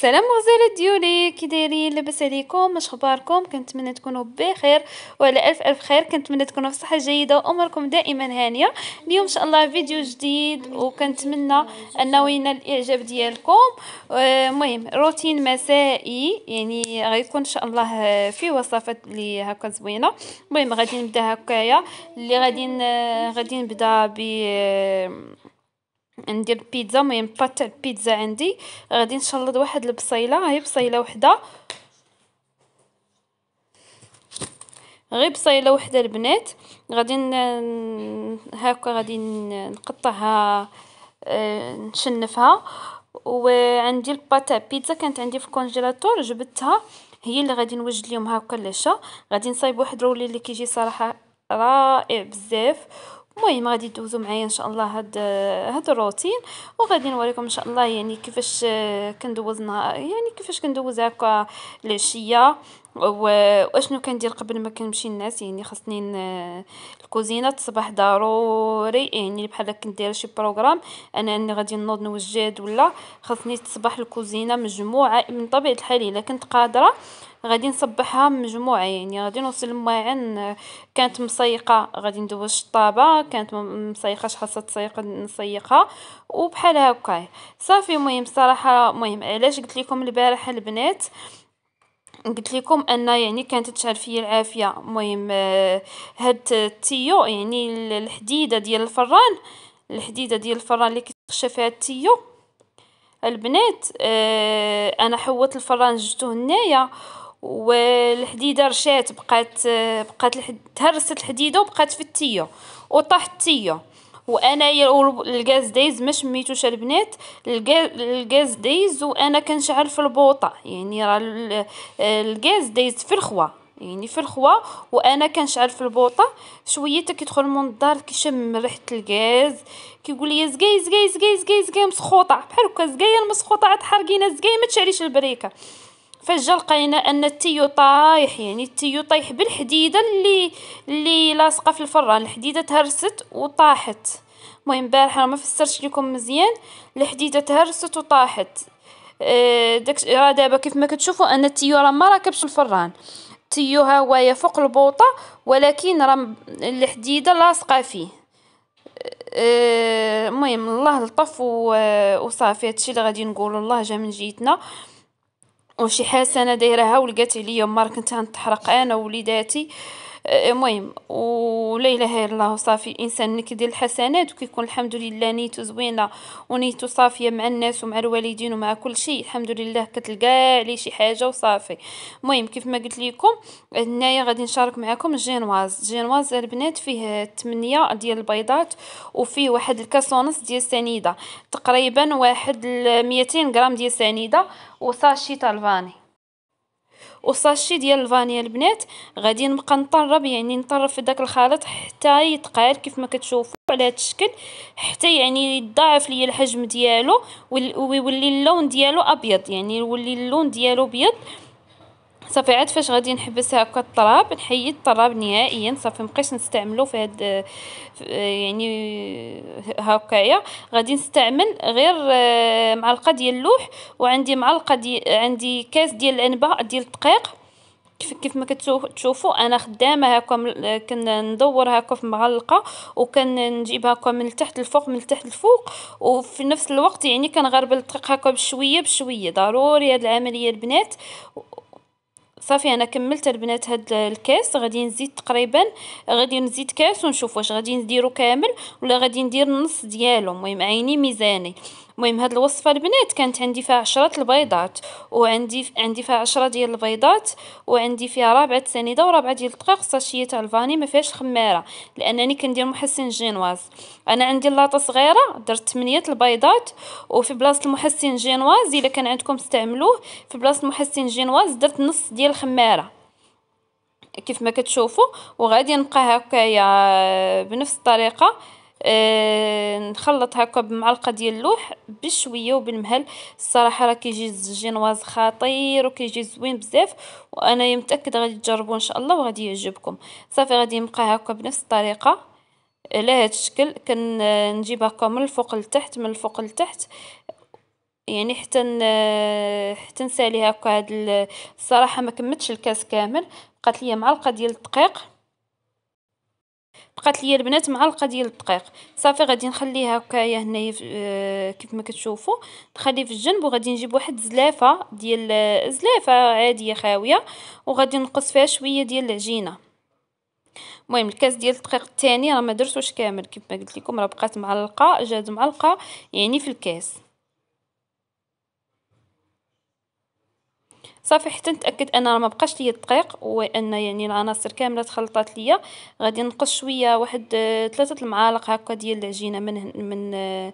سلام غزالة ديولي كي دايرين لاباس عليكم اش اخباركم كنتمنى تكونوا بخير وعلى الف الف خير كنتمنى تكونوا في صحه جيده واموركم دائما هانيه اليوم ان شاء الله فيديو جديد وكنتمنى انه ينال الاعجاب ديالكم المهم روتين مسائي يعني غيكون ان شاء الله فيه وصفات اللي هكا زوينه المهم غادي نبدا هكايا اللي غادي غادي نبدا ب ندير بيتزا المهم بات تاع البيتزا عندي غادي نشلط واحد البصيله هي بصيله وحده غير بصيله وحده البنات غادي هاكا غادي نقطعها آه، نشنفها وعندي الباط تاع بيتزا كانت عندي في الكونجيلاتور جبتها هي اللي غادي نوجد لهم هاكا العشاء غادي نصايب واحد رولي اللي كيجي صراحه رائع بزاف المهم غادي دوزو معايا ان شاء الله هاد هاد الروتين وغادي نوريكم ان شاء الله يعني كيفاش كندوز نهار يعني كيفاش كندوز هكا العشيه واشنو كندير قبل ما كنمشي الناس يعني خاصني الكوزينه الصباح ضروري يعني بحال كندير شي بروغرام انا اني غادي نوض نوجد ولا خاصني الصباح الكوزينه مجموعه من طبيعه الحال الا كنت قادره غادي نصبحها مجموعه يعني غادي نوصل الماعن آه، كانت مسيقه غادي ندوز الشطابه كانت مسيقه خاصها تسيق نسيقها وبحال هكا صافي مهم صراحه مهم علاش قلت لكم البارح البنات قلت لكم ان يعني كانت تشعل فيا العافيه المهم آه، هاد التيو يعني الحديده ديال الفران الحديده ديال الفران اللي كتخشى فيها التيو البنات آه انا حوت الفران جبتو هنايا والحديده رشات بقات بقات تهرست الحديده وبقات في التيه وطاح التيه وانا الغاز دايز ما شميتوش البنات الغاز دايز وانا كنشعل في البوطه يعني راه الغاز دايز في الخوا يعني في الخوا وانا كنشعل في البوطه شويه كيدخل من الدار كيشم ريحه الغاز كيقول لي زكاي زكاي زكاي زكاي زكاي مسخوطه بحال هكا زكاي مسخوطه عاد حرقينا زكاي ما تشعليش البريكه فجا لقينا ان التيو طايح يعني التيو طايح بالحديده اللي اللي لاصقه في الفران الحديده تهرست وطاحت المهم البارحه ما فسرتش لكم مزيان الحديده تهرست وطاحت آه، داك راه دابا كيف ما كتشوفوا ان التيو راه ما راكبش الفران التيو ها هو فوق البوطه ولكن راه الحديده لاصقه فيه آه، المهم الله لطف آه، وصافي هادشي اللي غادي نقول الله جا من جيتنا وشي حاسه انا دايرها ولقات عليا مره كنت نتحرق انا وليداتي آه، المهم و ولا اله الا الله صافي الانسان انك كيدير الحسنات وكيكون الحمد لله نيتو زوينه ونيتو صافيه مع الناس ومع الوالدين ومع كل شيء الحمد لله كتلقى عليه شي حاجه وصافي المهم كيف ما قلت لكم هنايا غادي نشارك معكم الجينواز الجينواز البنات فيه 8 ديال البيضات وفيه واحد الكاس ونص ديال السنيده تقريبا واحد 200 غرام ديال السنيده وساشي تالفاني الفاني وصاشي ديال الفانيا البنات غادي نبقى نطرب يعني نطرب في داك الخليط حتى يتقال كيف ما كتشوفوا على هذا الشكل حتى يعني يضاعف ليا الحجم ديالو ويولي اللون ديالو ابيض يعني يولي اللون ديالو بيض صافي عاد فاش غادي نحبس هكا الطراب نحيد الطراب نهائيا صافي مبقيتش نستعملو في هاد يعني هكايا غادي نستعمل غير آه، معلقه ديال اللوح وعندي معلقه دي عندي كاس ديال العنبه ديال الدقيق كيف كيف ما كتشوفوا انا خدامه هكا كندور هكا في معلقه وكنجيب هكا من تحت لفوق من تحت لفوق وفي نفس الوقت يعني كنغربل الدقيق هكا بشويه بشويه ضروري هاد العمليه البنات صافي انا كملت البنات هاد الكاس غادي نزيد تقريبا غادي نزيد كاس ونشوف واش غادي نديرو كامل ولا غادي ندير النص ديالو المهم عيني ميزاني المهم هاد الوصفه البنات كانت عندي فيها عشرة البيضات وعندي عندي فيها عشرة ديال البيضات وعندي فيها رابعه سنيده ورابعه ديال الدقيق ساشيه تاع الفاني ما فيهاش خماره لانني كندير محسن جينواز انا عندي لاطه صغيره درت 8 البيضات وفي بلاصه المحسن الجينواز الا كان عندكم استعملوه في بلاصه المحسن الجينواز درت نص ديال الخماره كيف ما كتشوفوا وغادي نبقى هكايا بنفس الطريقه آه، نخلط هكا بمعلقه ديال اللوح بشويه وبالمهل الصراحه راه كيجي الجينواز خطير وكيجي زوين بزاف وانا متاكد غادي تجربوه ان شاء الله وغادي يعجبكم صافي غادي نبقى هكا بنفس الطريقه على آه، هذا الشكل كنجيب هكا من الفوق لتحت من الفوق لتحت يعني حتى حتى نسالي هكا هاد الصراحه ما كملتش الكاس كامل بقات لي معلقه ديال الدقيق بقات ليا البنات معلقه ديال الدقيق صافي غادي نخليها هكايا هنايا آه، كيف ما كتشوفوا نخلي في الجنب وغادي نجيب واحد زلافه ديال آه، زلافه عاديه خاويه وغادي نقص فيها شويه ديال العجينه المهم الكاس ديال الدقيق الثاني راه ما درتوش كامل كيف ما قلت لكم راه بقات معلقه جات معلقه يعني في الكاس صافي حتى نتاكد ان ما بقاش ليا الدقيق وان يعني العناصر كامله تخلطات ليا غادي نقص شويه واحد آه، ثلاثه المعالق هكا ديال العجينه من من آه،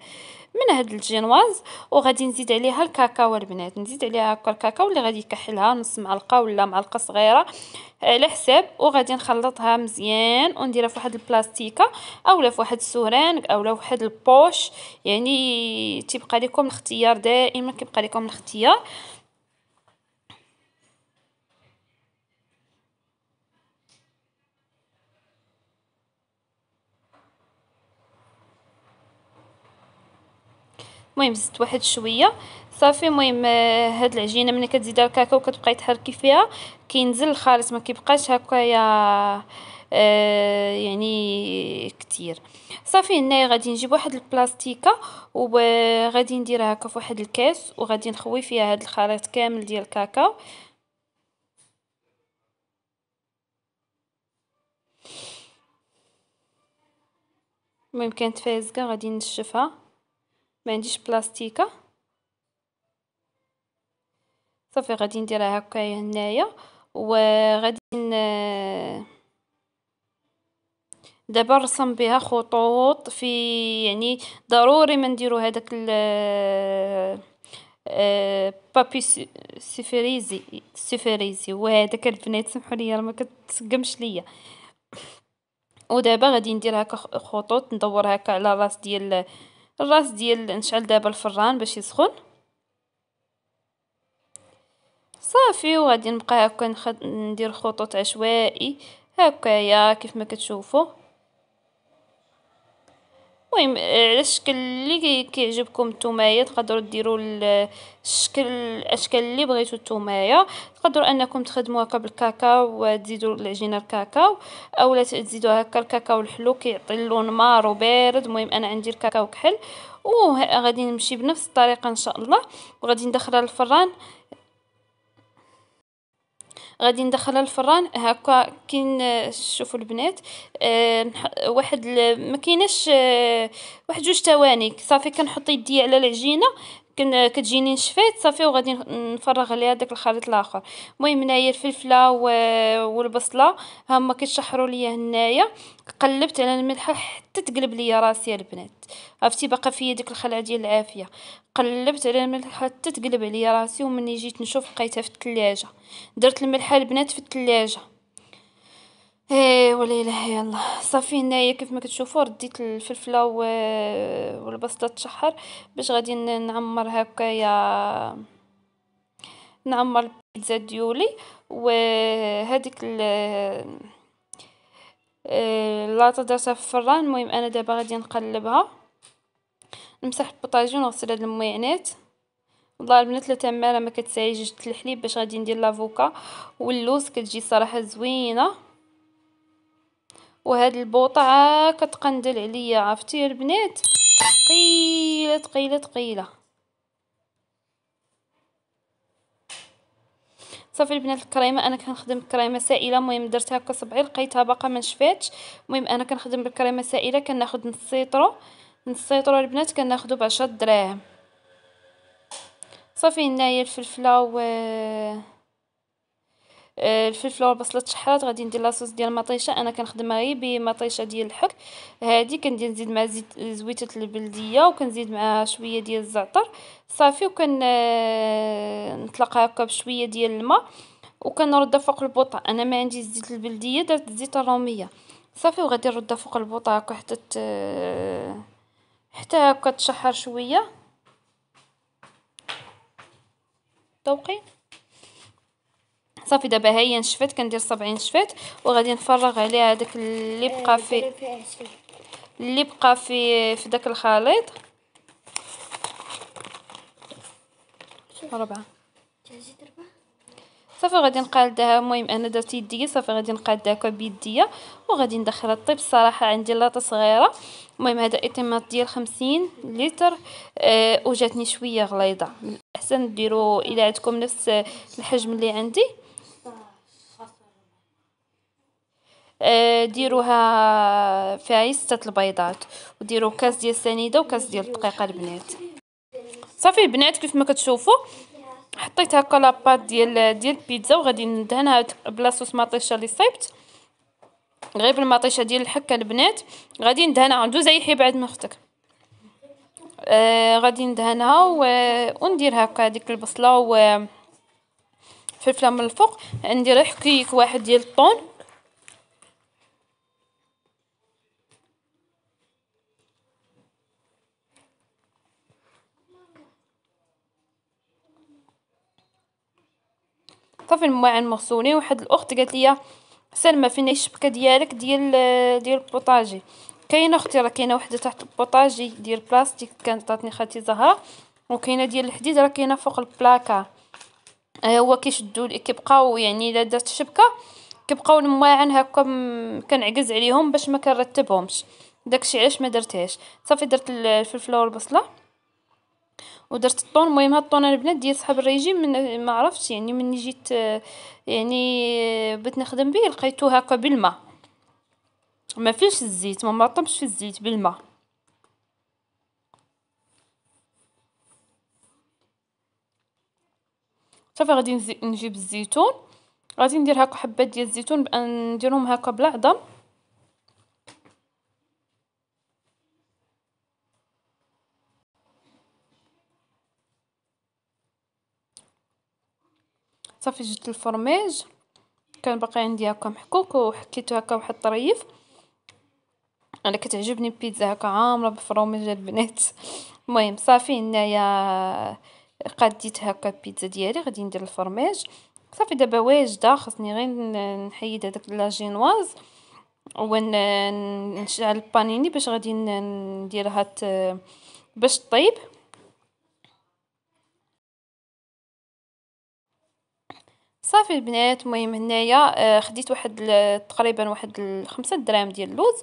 من هاد الجينواز وغادي نزيد عليها الكاكاو البنات نزيد عليها هكا الكاكاو اللي غادي يكحلها نص معلقه ولا معلقه صغيره آه، على حساب وغادي نخلطها مزيان ونديرها في واحد البلاستيكه اولا في واحد السوران اولا في واحد البوش يعني تيبقى لكم الاختيار دائما كيبقى لكم الاختيار المهم زدت واحد شويه صافي المهم آه، هاد العجينه ملي كتزيدها الكاكاو كتبقاي تحركي فيها كينزل الخالص ما كيبقاش هكايا آه، يعني كتير صافي هنايا غادي نجيب واحد البلاستيكه وغادي آه، نديرها هكا في واحد الكاس وغادي نخوي فيها هاد الخليط كامل ديال الكاكاو المهم كانت فازقه غادي نشفها ما عنديش بلاستيكه صافي غادي نديرها هكايا هنايا وغادي دابا نرسم بها خطوط في يعني ضروري ما نديرو هذاك آه، بابي سيفريزي سيفريزي وهذاك البنات سمحوا لي راه ما كتسقمش ليا ودابا غادي ندير هكا خطوط ندور هكا على راس ديال الراس ديال نشعل دابا الفران باش يسخن صافي وغادي نبقى هكا ندير خطوط عشوائي هكايا كيف ما كتشوفوا المهم آه، الشكل اللي كيعجبكم نتومايا تقدروا ديروا الشكل الاشكال اللي بغيتو نتومايا تقدروا انكم تخدموا هكا بالكاكاو وتزيدوا العجينه الكاكاو اولا تزيدوا هكا الكاكاو الحلو كيعطي اللون مار وبارد المهم انا عندي الكاكاو كحل وغادي نمشي بنفس الطريقه ان شاء الله وغادي ندخلها للفران غادي ندخلها للفران هكا كي نشوفوا البنات آه، واحد ما كايناش آه، واحد جوج ثواني صافي كنحط يدي على العجينه كتجيني نشفات صافي وغادي نفرغ عليها داك الخليط الاخر المهم هنايا الفلفله والبصله هما كيتشحروا ليا هنايا قلبت على الملح حتى تقلب ليا راسي البنات عرفتي باقا فيا ديك الخلعه ديال العافيه قلبت على الملح حتى تقلب عليا راسي ومني جيت نشوف لقيتها في الثلاجه درت الملح البنات في الثلاجه ايه ولا اله الا الله صافي هنايا كيف ما كتشوفوا رديت الفلفله والبسطه تشحر باش غادي نعمر هكايا نعمر البيتزا ديولي وهذيك لا إيه، درتها في الفران المهم انا دابا غادي نقلبها نمسح البوطاجون ونغسل هاد المويعنات والله البنات لا تماره ما كتساعي الحليب باش غادي ندير لافوكا واللوز كتجي صراحه زوينه وهاد البوطعه كتقندل عليا عرفتي البنات ثقيله ثقيله ثقيله صافي البنات الكريمه انا كنخدم كريمه سائله المهم درت هكا صبعي لقيتها باقا ما نشفاتش المهم انا كنخدم بالكريمه سائله كناخذ نص سيطرو نص سيطرو البنات كناخذو ب 10 دراهم صافي هنايا الفلفله و آه، الفلفل والبصله تشحرات غادي ندير لاصوص ديال المطيشه انا كنخدمها غير بمطيشه ديال الحك هادي كندير نزيد مع زيت زويته البلديه وكنزيد معها شويه ديال الزعتر صافي وكن آه، نطلقها هكا بشويه ديال الماء وكنردها فوق البوطه انا ما عندي الزيت البلديه درت الزيت الروميه صافي وغادي نردها فوق البوطه هكا حتى حتى هكا تشحر شويه توقيت صافي دابا ها هي نشفت كندير صابعين نشفت وغادي نفرغ عليها داك اللي بقى في إيه، اللي بقى في في داك الخليط ربعه صافي غادي نقادها المهم انا درت يدي صافي غادي نقادها هكا بيديا وغادي ندخلها الطيب الصراحه عندي لاطه صغيره المهم هذا ايتيمات ديال 50 لتر آه وجاتني شويه غليظه احسن ديروا الى عندكم نفس الحجم اللي عندي آه، ديروها فيها ستة البيضات وديروا كاس ديال السنيده وكاس ديال الدقيقه البنات صافي البنات كيف ما كتشوفوا حطيت هكا لاباط ديال ديال البيتزا وغادي ندهنها بلا صوص مطيشه اللي صايبت غير بالمطيشه ديال الحكه البنات غادي ندهنها ندوز اي حي بعد ما اختك آه غادي ندهنها و... وندير هكا ديك البصله و فلفله من الفوق ندير حكيك واحد ديال الطون حطها في الماء المغسولين واحد الاخت قالت لي سلمى فين الشبكه ديالك ديال ديال البوطاجي كاينه اختي راه كاينه وحده تحت البوطاجي ديال البلاستيك كانت عطاتني خالتي زهره وكاينه ديال الحديد راه كاينه فوق البلاكا آه، هو كيشدو كيبقاو يعني الا درت الشبكه كيبقاو المواعن هكا كنعكز عليهم باش ما كنرتبهمش داكشي علاش ما درتهاش صافي درت الفلفله والبصله ودرت الطون المهم هاد الطون البنات ديال صحاب الريجيم من ما عرفتش يعني مني جيت يعني بغيت نخدم به لقيتو هكا بالماء ما فيهش الزيت ما مرطبش في الزيت بالماء صافي غادي نجيب الزيتون غادي ندير هكا حبات ديال الزيتون نديرهم هكا بلا عظم صافي جبت الفرماج كان باقي عندي هكا محكوك وحكيته هكا واحد الطريف انا كتعجبني البيتزا هكا عامره بالفرماج البنات المهم صافي هنايا قديت هكا البيتزا ديالي غادي ندير الفرماج صافي دابا واجده خصني غير نحيد هذاك لاجينواز ونشعل البانيني باش غادي نديرها باش طيب صافي البنات المهم هنايا آه، خديت واحد تقريبا واحد 5 دراهم ديال اللوز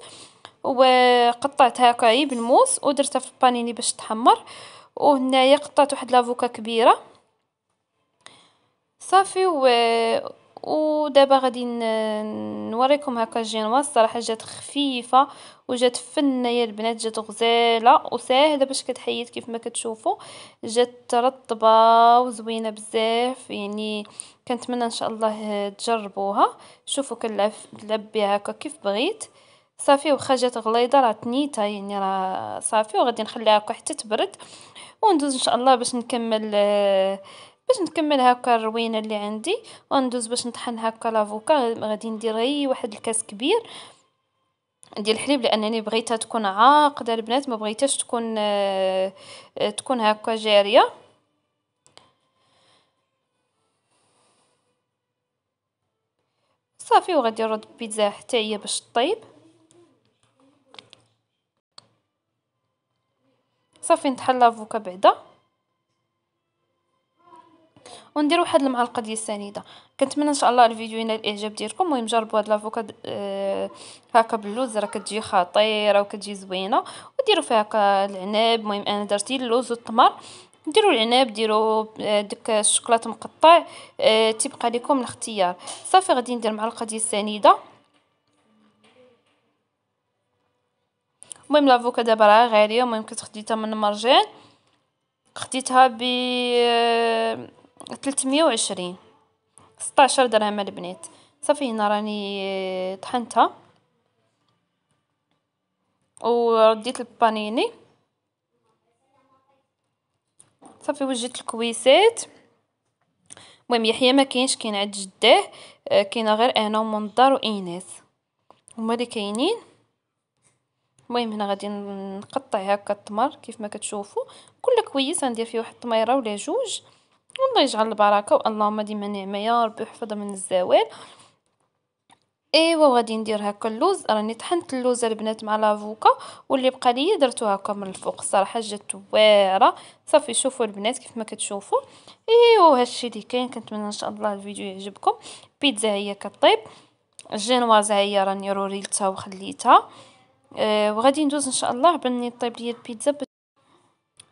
وقطعتها هكايا بالموس ودرتها في البانيني باش تحمر وهنايا قطعت واحد لافوكا كبيره صافي و ودابا غادي نوريكم هكا الجينوا الصراحه جات خفيفه وجات يا البنات جات غزاله وساهله باش كتحيد كيف ما كتشوفوا جات رطبه وزوينه بزاف يعني كنتمنى ان شاء الله تجربوها شوفوا كنلعب نلعب بها هكا كيف بغيت صافي واخا جات غليظه راه تنيته يعني راه صافي وغادي نخليها هكا حتى تبرد وندوز ان شاء الله باش نكمل باش نكمل هكا الروينه اللي عندي وندوز باش نطحن هكا لافوكا غادي ندير غي واحد الكاس كبير ديال الحليب لانني بغيتها تكون عاقده البنات ما بغيتهاش تكون آه، تكون هكا جاريه صافي وغادي نرد البيتزا حتى هي باش طيب صافي نطحن لافوكا بعدا وندير واحد المعلقه ديال السنيده كنتمنى ان شاء الله الفيديو ينال الاعجاب ديالكم المهم جربوا هاد لافوكا آه هكا باللوز راه كتجي خطيره وكتجي زوينه وديروا فيها هكا العنب المهم انا درتي اللوز والتمر ديروا العنب ديروا آه، ديك الشوكولاط مقطع آه تيبقى لكم الاختيار صافي غادي ندير معلقه ديال السنيده المهم لافوكا دابا راه غاليه المهم كتخديتها من المرجان خديتها ب آه، تلتميه وعشرين ستاشر درهم البنات صافي هنا راني طحنتها ورديت البانيني صافي وجدت الكويسات المهم يحيى ما كاينش كاين عند جداه آه، كاينه غير انا ومنظر وايناس هما اللي كاينين المهم هنا غادي نقطع هكا التمر كيف ما كتشوفوا كل كويس غندير فيه واحد الطميره ولا جوج والله يجعل البركه واللهم ديما نعمه يا ربي يحفظها من الزوال ايوا غادي ندير هكا اللوز راني طحنت اللوز البنات مع لافوكا واللي بقى ليا درتو هكا من الفوق الصراحه جات واعره صافي شوفوا البنات كيف ما كتشوفوا ايوا هادشي اللي كاين كنتمنى ان شاء الله الفيديو يعجبكم بيتزا هي كطيب الجينواز هي راني روريلتها وخليتها أه وغادي ندوز ان شاء الله بني طيب ليا البيتزا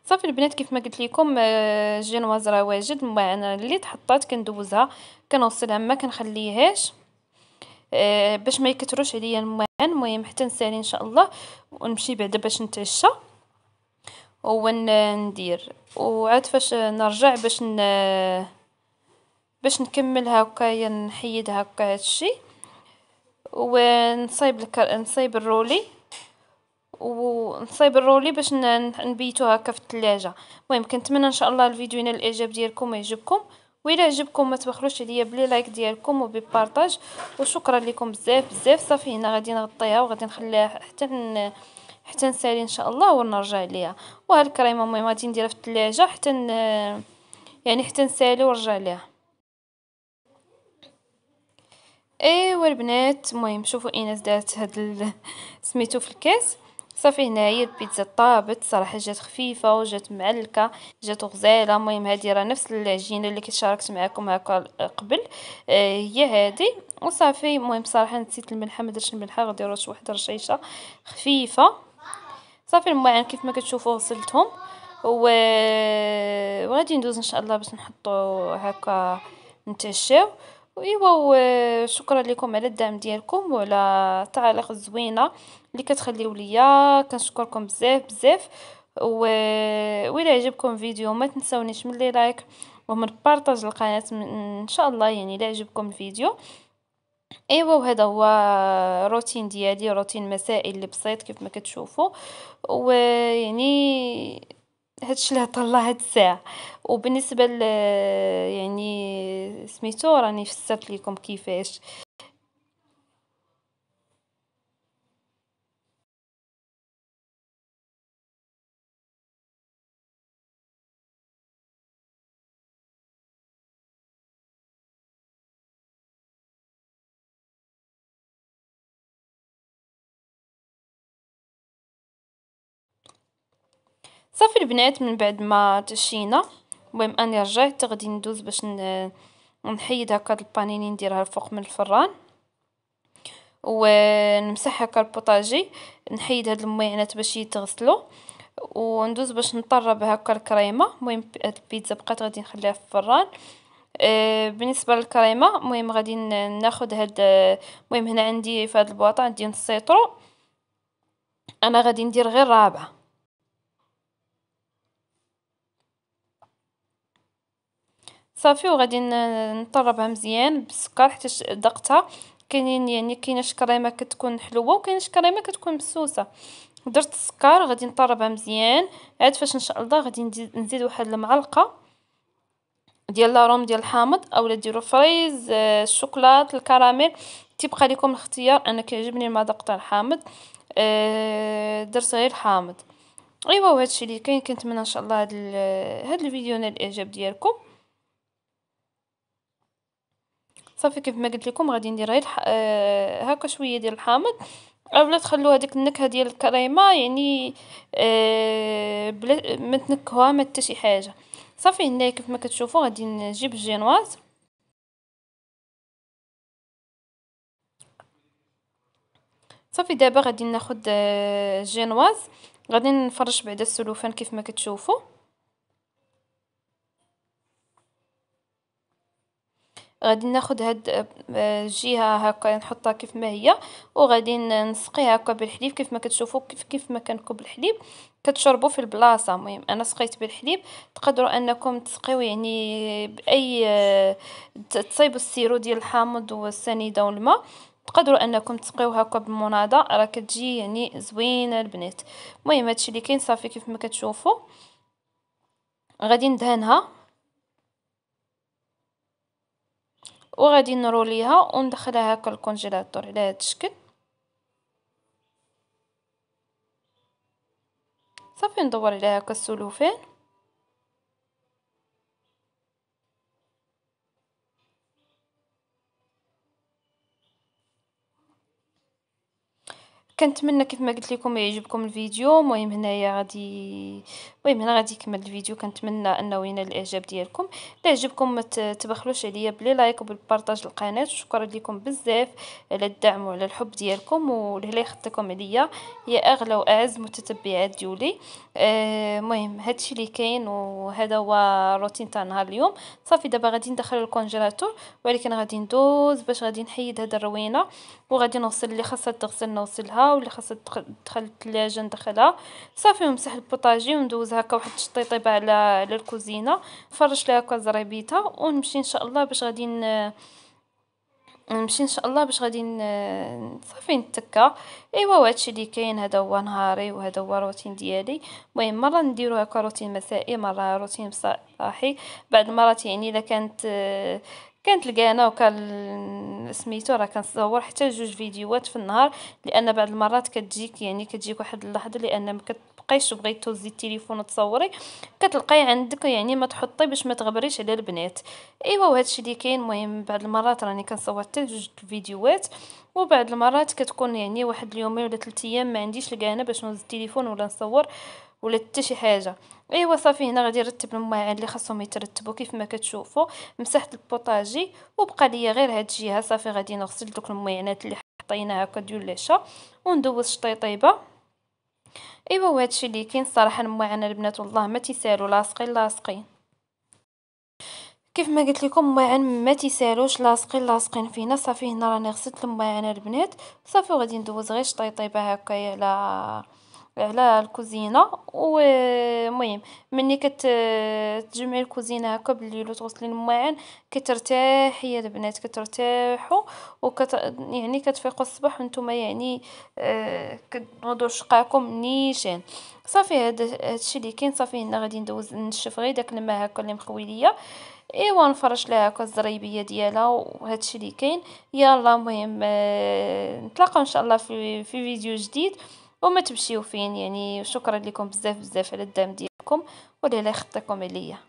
صافي البنات كيف ما قلت لكم الجينواز آه، راه واجد انا اللي تحطات كندوزها كنوصلها ما كنخليهاش آه، باش ما يكثروش عليا الماعن المهم حتى نسالي ان شاء الله ونمشي بعدا باش نتعشى وندير وعاد فاش نرجع باش ن... باش نكمل هكايا نحيد هكا هادشي ونصايب الكر... نصايب الرولي ونصايب الرولي باش نبيتو هكا في الثلاجه المهم كنتمنى ان شاء الله الفيديو ينال الاعجاب ديالكم ويعجبكم وإلا عجبكم ما تبخلوش عليا بلي لايك ديالكم وببارطاج وشكرا لكم بزاف بزاف صافي هنا غادي نغطيها وغادي نخليها حتى حتى نسالي ان شاء الله ونرجع ليها وهالكريمه المهم غادي نديرها في الثلاجه حتى يعني حتى نسالي ونرجع ليها ايوا البنات المهم شوفوا ايناس دارت هاد سميتو في الكاس صافي هنايا البيتزا طابت صراحه جات خفيفه وجات معلكه جات غزاله المهم هذه راه نفس العجينه اللي كنت معكم هكا قبل آه هي هذه وصافي المهم صراحه نسيت الملحه ما درتش الملحه غنديروا شي واحد رشيشه خفيفه صافي المواعن كيف ما كتشوفوا غسلتهم و وغادي ندوز ان شاء الله باش نحطو هكا نتعشاو وإيوا شكرا لكم على الدعم ديالكم وعلى التعاليق الزوينه اللي كتخليو ليا كنشكركم بزاف بزاف و الى عجبكم الفيديو ما تنساونيش من لي لايك ومن بارطاج القناه ان شاء الله يعني الا عجبكم الفيديو ايوا وهذا هو روتين ديالي روتين مسائي اللي بسيط كيف ما كتشوفوا ويعني هادشي اللي هضر الله هاد الساعه وبالنسبه يعني سميتو راني فسرت لكم كيفاش صافي البنات من بعد ما تشينا المهم اني رجعت غادي ندوز باش نحيد هكا البانيني نديرها الفوق من الفران ونمسح هكا البوطاجي نحيد هاد الميعنات باش يتغسلوا وندوز باش نطرب هكا الكريمه المهم البيتزا بقات غادي نخليها في الفران آه، بالنسبه للكريمه المهم غادي ناخذ هاد المهم هنا عندي في هاد البواطه عندي نصيطرو انا غادي ندير غير رابعه صافي وغادي نطربها مزيان بالسكر حتى دقتها كاينين يعني كاينه شكريمه كتكون حلوه وكاينه شكريمه كتكون مسوسه درت السكر غادي نطربها مزيان عاد فاش ان شاء الله غادي نزيد واحد المعلقه ديال لاروم ديال الحامض اولا ديروا فريز آه، الشوكولات الكراميل تيبقى لكم الاختيار انا كيعجبني المذاق تاع الحامض أه درت غير الحامض ايوا الشيء اللي كاين كنتمنى ان شاء الله هاد هاد الفيديو نال الاعجاب ديالكم صافي كيف ما قلت لكم غادي ندير غير آه، هكا شويه ديال الحامض اولا تخلو هذيك النكهه ديال الكريمه يعني آه، بلا ما تنكهوها ما حتى شي حاجه صافي هنايا كيف ما كتشوفوا غادي نجيب الجينواز صافي دابا غادي ناخد آه، الجينواز غادي نفرش بعدا السلوفان كيف ما كتشوفوا غادي ناخد هاد آه، الجهه هكا نحطها كيف ما هي وغادي نسقيها هكا بالحليب كيف ما كتشوفوا كيف كيف ما كنكب الحليب كتشربوا في البلاصه المهم انا سقيت بالحليب تقدروا انكم تسقيو يعني باي آه، تصيبوا السيرو ديال الحامض والسنيده والماء تقدروا انكم تسقيو هكا بالمناضه راه كتجي يعني زوينه البنات المهم هادشي اللي كاين صافي كيف ما كتشوفوا غادي ندهنها وغادي نروليها وندخلها هكا الكونجيلاتور على هذا الشكل صافي ندور عليها هكا السلوفان كنتمنى كيف ما قلت لكم يعجبكم الفيديو المهم هنايا غادي المهم هنا غادي يكمل الفيديو كنتمنى انه ينال الاعجاب ديالكم الا عجبكم ما تبخلوش عليا بلي لايك وبالبارطاج القناه شكرا لكم بزاف على الدعم وعلى الحب ديالكم ولهلا يخطيكم عليا يا اغلى واعز متتبعات ديولي آه، المهم آه هادشي اللي كاين وهذا هو الروتين تاع نهار اليوم صافي دابا غادي ندخل الكونجيلاتور ولكن غادي ندوز باش غادي نحيد هاد الروينه وغادي نوصل اللي خاصها تغسل نوصلها ديالها واللي خاصها تدخل الثلاجة ندخلها صافي ونمسح البوطاجي وندوز هكا واحد الشطيطيبة على على الكوزينه نفرش لها هكا زريبيتها ونمشي ان شاء الله باش غادي نمشي ان شاء الله باش غادي صافي نتكا ايوا هادشي اللي كاين هذا هو نهاري وهذا هو الروتين ديالي المهم مره نديرو هكا روتين مسائي مره روتين صاحي بعد المرات يعني الا كانت كانت انا وكان سميتو راه كنصور حتى جوج فيديوهات في النهار لان بعض المرات كتجيك يعني كتجيك واحد اللحظه لان ما كتبقايش بغيتي تهزي التليفون وتصوري كتلقاي عندك يعني ما تحطي باش ما تغبريش على البنات ايوا الشيء اللي كاين المهم بعض المرات راني كنصور حتى جوج فيديوهات وبعض المرات كتكون يعني واحد اليومين ولا ثلاث ايام ما عنديش لقانا باش نهز التليفون ولا نصور ولا حتى شي حاجه ايوا صافي هنا غادي نرتب الماعن اللي خاصهم يترتبوا كيف ما كتشوفوا مسحت البوطاجي وبقى ليا غير هاد الجهه صافي غادي نغسل دوك المواعينات اللي حطينا هكا ديال العشاء وندوز شطيطيبه ايوا وهادشي اللي كاين صراحه المواعين البنات والله ما تيسالوا لاصقين لاصقين كيف ما قلت لكم المواعين ما تيسالوش لاصقين لاصقين فينا صافي هنا راني غسلت المواعين البنات صافي وغادي ندوز غير شطيطيبه هكايا على على الكوزينه ومهم ملي كتجمعي الكوزينه هكا لو تغسلي الماعن كترتاحي يا البنات كترتاحوا وكت يعني كتفيقوا الصباح وانتم يعني آه، كتنوضوا شقاكم نيشان صافي هذا هادشي اللي كاين صافي هنا غادي ندوز نشف غير داك الماء هكا اللي مخوي ليا ايوا نفرش لها هكا الزريبيه ديالها الشيء اللي كاين يلا المهم آه، نتلاقاو ان شاء الله في في فيديو جديد وما تمشيو فين يعني شكرا لكم بزاف بزاف على الدعم ديالكم والله يخطيكم عليا